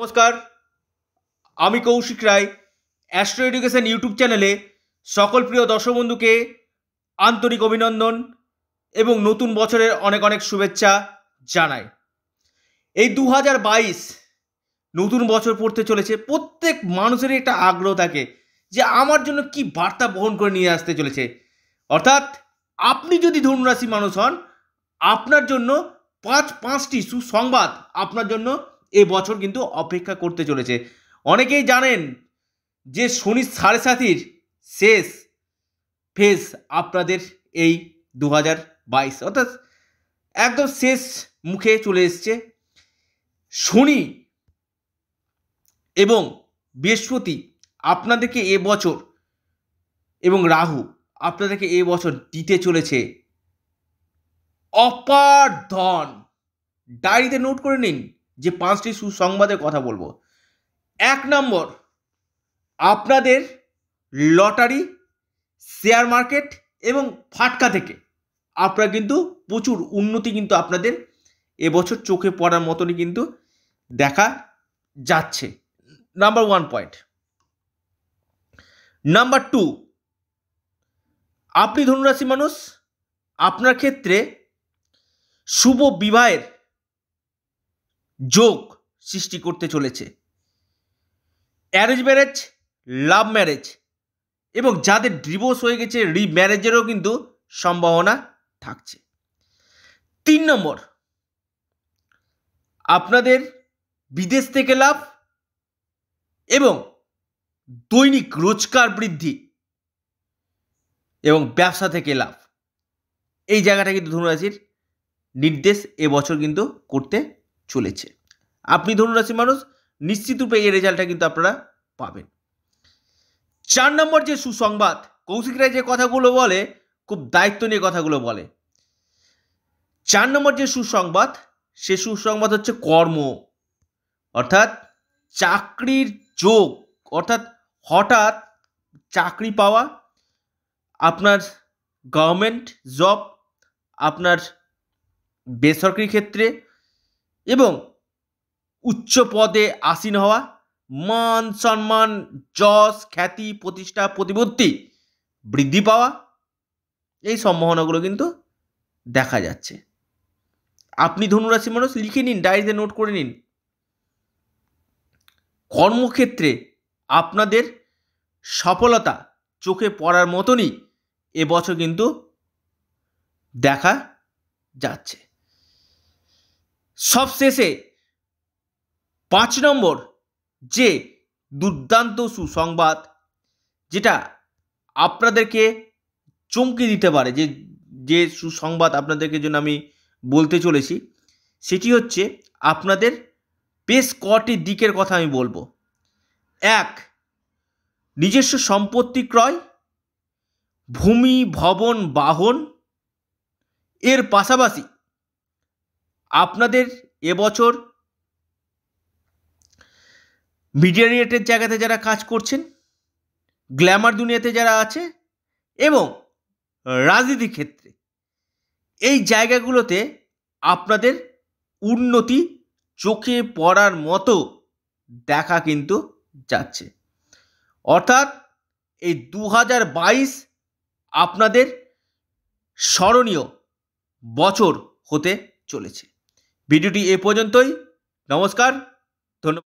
নমস্কার আমি Koushik Roy Astro Education YouTube চ্যানেলে সকল প্রিয় দর্শক বন্ধুকে আন্তরিক অভিনন্দন এবং নতুন বছরের অনেক অনেক শুভেচ্ছা জানাই এই দু নতুন বছর পড়তে চলেছে প্রত্যেক মানুষেরই একটা আগ্রহ থাকে যে আমার জন্য কি বার্তা বহন করে নিয়ে আসতে চলেছে অর্থাৎ আপনি যদি ধনুরাশি মানুষ হন আপনার জন্য পাঁচ পাঁচটি সুসংবাদ আপনার জন্য এ বছর কিন্তু অপেক্ষা করতে চলেছে অনেকেই জানেন যে শনি সাড়ে সাতির শেষ ফেস আপনাদের এই দু হাজার বাইশ অর্থাৎ একদম শেষ মুখে চলে এসছে শনি এবং বৃহস্পতি আপনাদেরকে এ বছর এবং রাহু আপনাদেরকে এবছর দিতে চলেছে অপার ধন ডায়েরিতে নোট করে নিন যে পাঁচটি সুসংবাদের কথা বলবো এক নম্বর আপনাদের লটারি শেয়ার মার্কেট এবং ফাটকা থেকে আপনারা কিন্তু প্রচুর উন্নতি কিন্তু আপনাদের এবছর চোখে পড়ার মতনই কিন্তু দেখা যাচ্ছে number one point number two আপনি ধনুরাশি মানুষ আপনার ক্ষেত্রে শুভ বিবাহের যোগ সৃষ্টি করতে চলেছে অ্যারেঞ্জ ম্যারেজ লাভ ম্যারেজ এবং যাদের ডিভোর্স হয়ে গেছে রিম্যারেজেরও কিন্তু সম্ভাবনা থাকছে তিন নম্বর আপনাদের বিদেশ থেকে লাভ এবং দৈনিক রোজগার বৃদ্ধি এবং ব্যবসা থেকে লাভ এই জায়গাটা কিন্তু ধনুরাজির নির্দেশ এবছর কিন্তু করতে চলেছে আপনি ধনুরাশি মানুষ নিশ্চিত রূপে এই রেজাল্টটা কিন্তু আপনারা পাবেন চার নম্বর যে সুসংবাদ কৌশিক রায় যে কথাগুলো বলে খুব দায়িত্ব নিয়ে কথাগুলো বলে চার নম্বর যে সুসংবাদ সে সুসংবাদ হচ্ছে কর্ম অর্থাৎ চাকরির যোগ অর্থাৎ হঠাৎ চাকরি পাওয়া আপনার গভর্নমেন্ট জব আপনার বেসরকারি ক্ষেত্রে এবং উচ্চ পদে আসীন হওয়া মান সম্মান যশ খ্যাতি প্রতিষ্ঠা প্রতিপত্তি বৃদ্ধি পাওয়া এই সম্ভাবনাগুলো কিন্তু দেখা যাচ্ছে আপনি ধনুরাশি মানুষ লিখে নিন ডায়েরিতে নোট করে নিন কর্মক্ষেত্রে আপনাদের সফলতা চোখে পড়ার মতনই এবছর কিন্তু দেখা যাচ্ছে সবশেষে পাঁচ নম্বর যে দুর্দান্ত সুসংবাদ যেটা আপনাদেরকে চমকে দিতে পারে যে যে সুসংবাদ আপনাদেরকে জন্য আমি বলতে চলেছি সেটি হচ্ছে আপনাদের বেশ কটি দিকের কথা আমি বলবো এক নিজস্ব সম্পত্তি ক্রয় ভূমি ভবন বাহন এর পাশাপাশি আপনাদের এবছর মিডিয়ারিয়েটের জায়গাতে যারা কাজ করছেন গ্ল্যামার দুনিয়াতে যারা আছে এবং রাজনীতি ক্ষেত্রে এই জায়গাগুলোতে আপনাদের উন্নতি চোখে পড়ার মতো দেখা কিন্তু যাচ্ছে অর্থাৎ এই দু হাজার বাইশ আপনাদের স্মরণীয় বছর হতে চলেছে ভিডিওটি এ পর্যন্তই নমস্কার